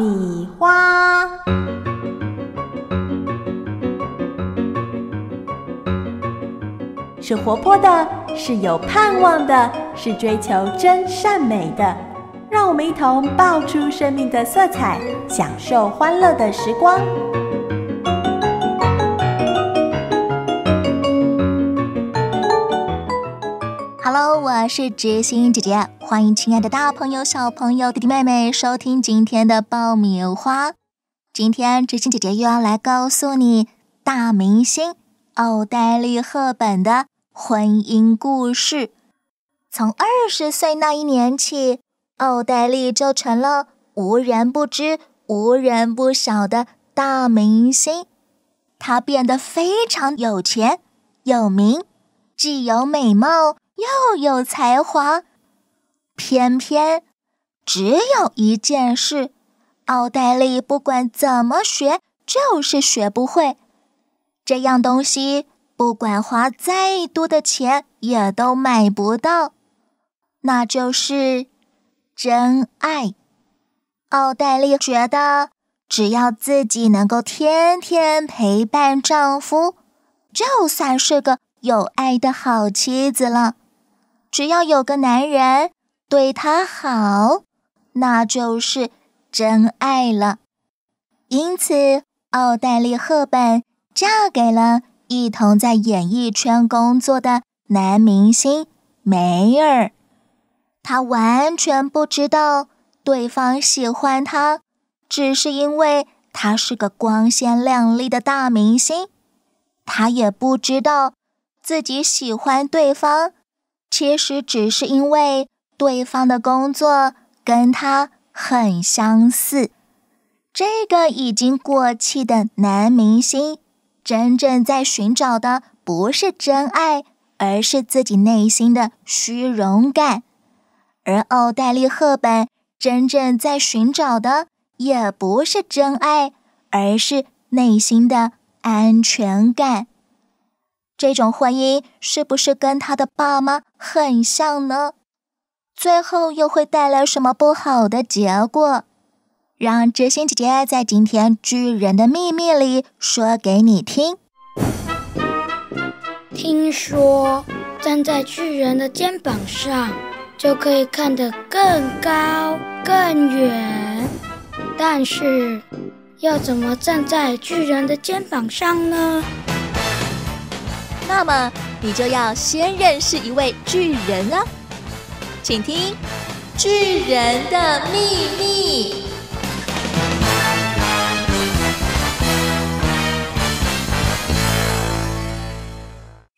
米花，是活泼的，是有盼望的，是追求真善美的。让我们一同爆出生命的色彩，享受欢乐的时光。我是知心姐姐，欢迎亲爱的大朋友、小朋友、弟弟妹妹收听今天的爆米花。今天知心姐姐又要来告诉你大明星奥黛丽·赫本的婚姻故事。从二十岁那一年起，奥黛丽就成了无人不知、无人不晓的大明星。她变得非常有钱、有名，既有美貌。又有才华，偏偏只有一件事，奥黛丽不管怎么学，就是学不会。这样东西不管花再多的钱，也都买不到，那就是真爱。奥黛丽觉得，只要自己能够天天陪伴丈夫，就算是个有爱的好妻子了。只要有个男人对她好，那就是真爱了。因此，奥黛丽·赫本嫁给了一同在演艺圈工作的男明星梅尔。他完全不知道对方喜欢他，只是因为他是个光鲜亮丽的大明星。他也不知道自己喜欢对方。其实只是因为对方的工作跟他很相似。这个已经过气的男明星，真正在寻找的不是真爱，而是自己内心的虚荣感；而奥黛丽·赫本真正在寻找的也不是真爱，而是内心的安全感。这种婚姻是不是跟他的爸妈很像呢？最后又会带来什么不好的结果？让知心姐姐在今天《巨人的秘密》里说给你听。听说站在巨人的肩膀上就可以看得更高更远，但是要怎么站在巨人的肩膀上呢？那么你就要先认识一位巨人啊，请听《巨人的秘密》。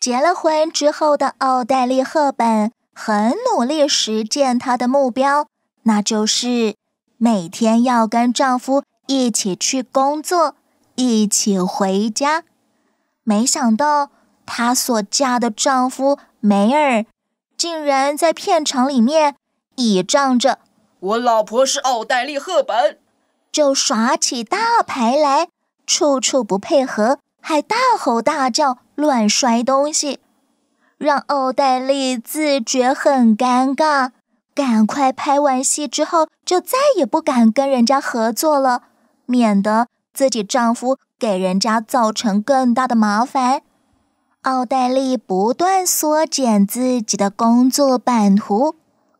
结了婚之后的奥黛丽·赫本很努力实现她的目标，那就是每天要跟丈夫一起去工作，一起回家。没想到。她所嫁的丈夫梅尔，竟然在片场里面倚仗着我老婆是奥黛丽·赫本，就耍起大牌来，处处不配合，还大吼大叫、乱摔东西，让奥黛丽自觉很尴尬。赶快拍完戏之后，就再也不敢跟人家合作了，免得自己丈夫给人家造成更大的麻烦。奥黛丽不断缩减自己的工作版图，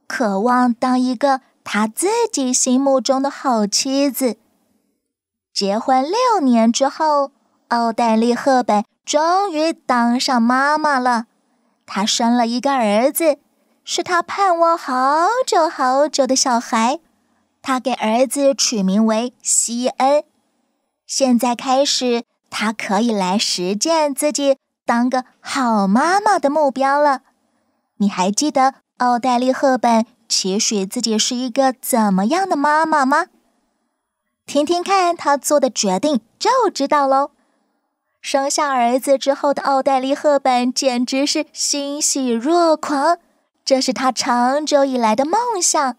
渴望当一个他自己心目中的好妻子。结婚六年之后，奥黛丽·赫本终于当上妈妈了。她生了一个儿子，是她盼望好久好久的小孩。她给儿子取名为西恩。现在开始，他可以来实践自己。当个好妈妈的目标了，你还记得奥黛丽·赫本，也许自己是一个怎么样的妈妈吗？听听看她做的决定就知道喽。生下儿子之后的奥黛丽·赫本简直是欣喜若狂，这是她长久以来的梦想。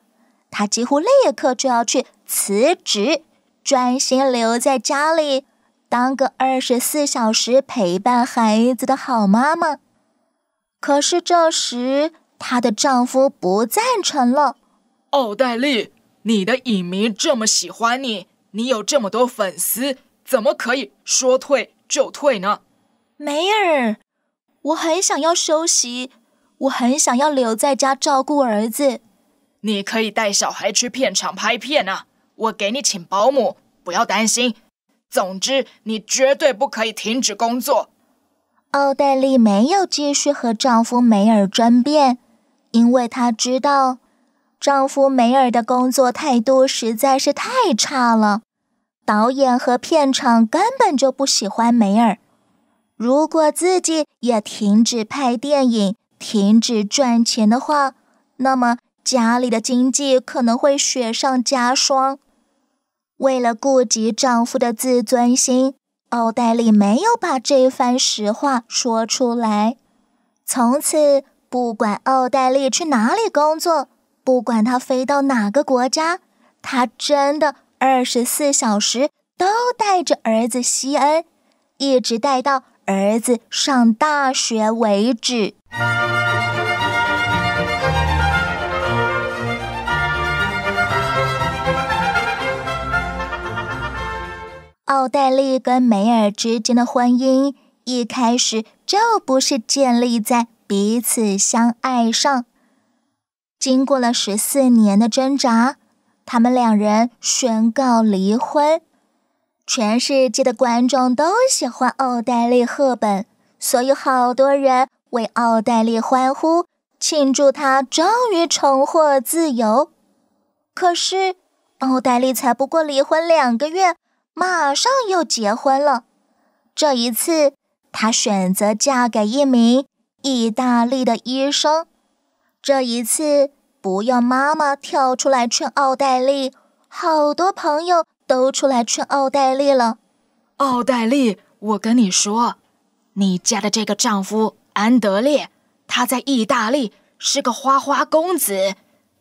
她几乎立刻就要去辞职，专心留在家里。当个二十四小时陪伴孩子的好妈妈，可是这时她的丈夫不赞成了。奥黛丽，你的影迷这么喜欢你，你有这么多粉丝，怎么可以说退就退呢？梅尔，我很想要休息，我很想要留在家照顾儿子。你可以带小孩去片场拍片啊，我给你请保姆，不要担心。总之，你绝对不可以停止工作。奥黛丽没有继续和丈夫梅尔争辩，因为她知道丈夫梅尔的工作态度实在是太差了。导演和片场根本就不喜欢梅尔。如果自己也停止拍电影、停止赚钱的话，那么家里的经济可能会雪上加霜。为了顾及丈夫的自尊心，奥黛丽没有把这番实话说出来。从此，不管奥黛丽去哪里工作，不管她飞到哪个国家，她真的二十四小时都带着儿子西恩，一直带到儿子上大学为止。奥黛丽跟梅尔之间的婚姻一开始就不是建立在彼此相爱上。经过了十四年的挣扎，他们两人宣告离婚。全世界的观众都喜欢奥黛丽·赫本，所以好多人为奥黛丽欢呼，庆祝她终于重获自由。可是，奥黛丽才不过离婚两个月。马上又结婚了，这一次她选择嫁给一名意大利的医生。这一次不要妈妈跳出来劝奥黛丽，好多朋友都出来劝奥黛丽了。奥黛丽，我跟你说，你嫁的这个丈夫安德烈，他在意大利是个花花公子，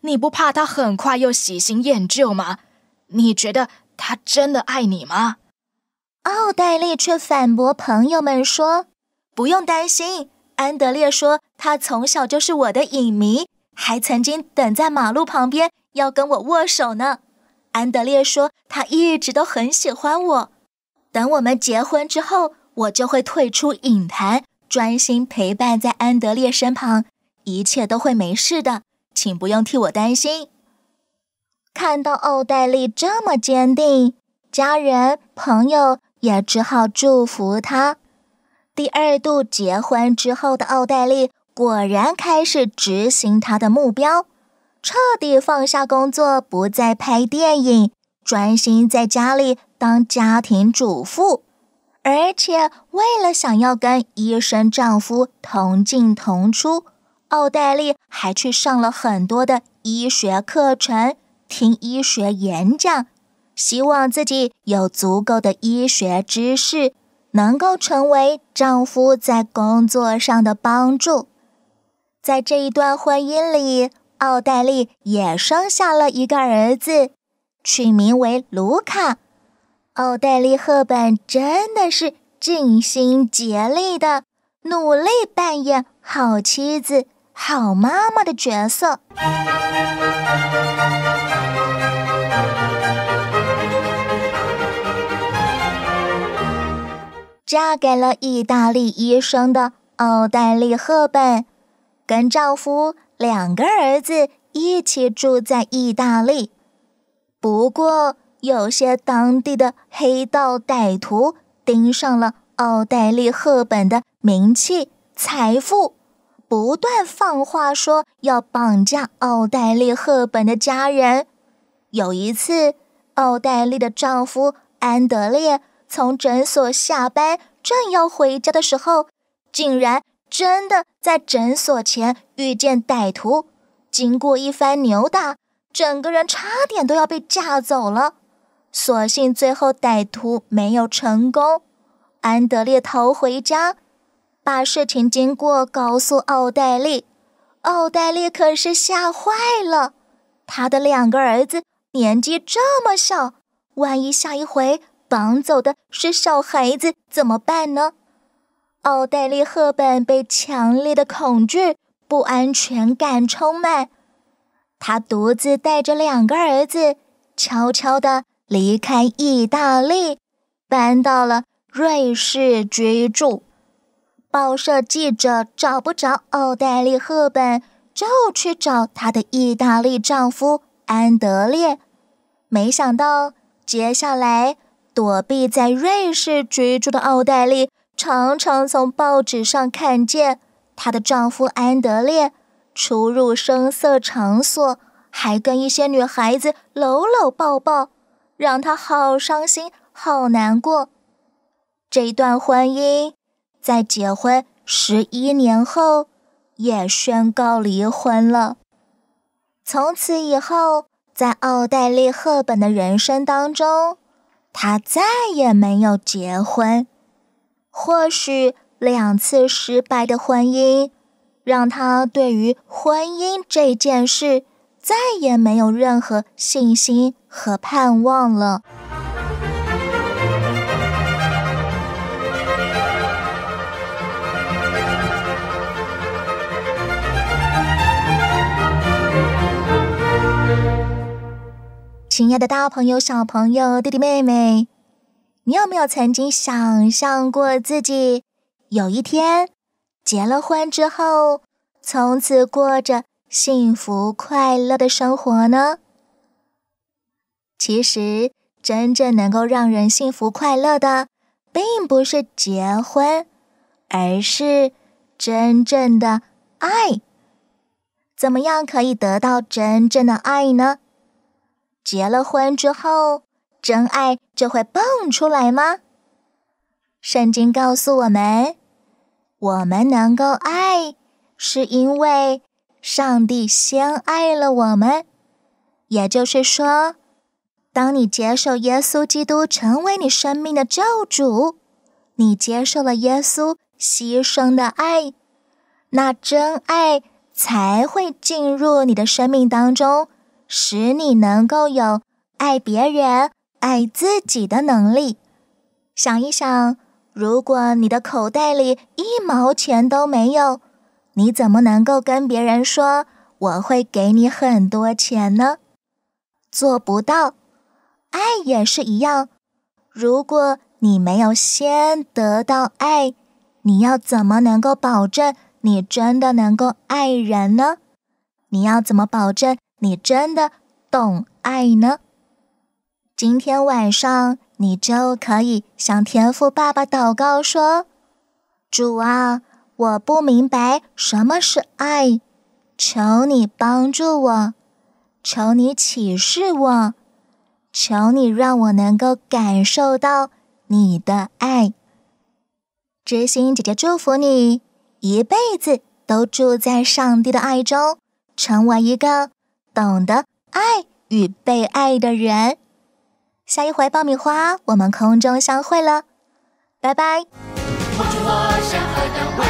你不怕他很快又喜新厌旧吗？你觉得？他真的爱你吗？奥黛丽却反驳朋友们说：“不用担心。”安德烈说：“他从小就是我的影迷，还曾经等在马路旁边要跟我握手呢。”安德烈说：“他一直都很喜欢我。等我们结婚之后，我就会退出影坛，专心陪伴在安德烈身旁，一切都会没事的，请不用替我担心。”看到奥黛丽这么坚定，家人朋友也只好祝福她。第二度结婚之后的奥黛丽果然开始执行她的目标，彻底放下工作，不再拍电影，专心在家里当家庭主妇。而且为了想要跟医生丈夫同进同出，奥黛丽还去上了很多的医学课程。听医学演讲，希望自己有足够的医学知识，能够成为丈夫在工作上的帮助。在这一段婚姻里，奥黛丽也生下了一个儿子，取名为卢卡。奥黛丽·赫本真的是尽心竭力的努力扮演好妻子、好妈妈的角色。嫁给了意大利医生的奥黛丽·赫本，跟丈夫两个儿子一起住在意大利。不过，有些当地的黑道歹徒盯上了奥黛丽·赫本的名气、财富，不断放话说要绑架奥黛丽·赫本的家人。有一次，奥黛丽的丈夫安德烈。从诊所下班，正要回家的时候，竟然真的在诊所前遇见歹徒。经过一番扭打，整个人差点都要被架走了。所幸最后歹徒没有成功，安德烈逃回家，把事情经过告诉奥黛丽。奥黛丽可是吓坏了，他的两个儿子年纪这么小，万一下一回。绑走的是小孩子，怎么办呢？奥黛丽·赫本被强烈的恐惧、不安全感充满，她独自带着两个儿子，悄悄地离开意大利，搬到了瑞士居住。报社记者找不着奥黛丽·赫本，就去找她的意大利丈夫安德烈，没想到接下来。躲避在瑞士居住的奥黛丽，常常从报纸上看见她的丈夫安德烈出入声色场所，还跟一些女孩子搂搂抱抱，让她好伤心、好难过。这段婚姻在结婚十一年后也宣告离婚了。从此以后，在奥黛丽·赫本的人生当中。他再也没有结婚，或许两次失败的婚姻，让他对于婚姻这件事再也没有任何信心和盼望了。亲爱的大朋友、小朋友、弟弟妹妹，你有没有曾经想象过自己有一天结了婚之后，从此过着幸福快乐的生活呢？其实，真正能够让人幸福快乐的，并不是结婚，而是真正的爱。怎么样可以得到真正的爱呢？结了婚之后，真爱就会蹦出来吗？圣经告诉我们，我们能够爱，是因为上帝先爱了我们。也就是说，当你接受耶稣基督成为你生命的救主，你接受了耶稣牺牲的爱，那真爱才会进入你的生命当中。使你能够有爱别人、爱自己的能力。想一想，如果你的口袋里一毛钱都没有，你怎么能够跟别人说我会给你很多钱呢？做不到。爱也是一样，如果你没有先得到爱，你要怎么能够保证你真的能够爱人呢？你要怎么保证？你真的懂爱呢？今天晚上你就可以向天父爸爸祷告说：“主啊，我不明白什么是爱，求你帮助我，求你启示我，求你让我能够感受到你的爱。”知心姐姐祝福你一辈子都住在上帝的爱中，成为一个。懂得爱与被爱的人，下一回爆米花，我们空中相会了，拜拜。我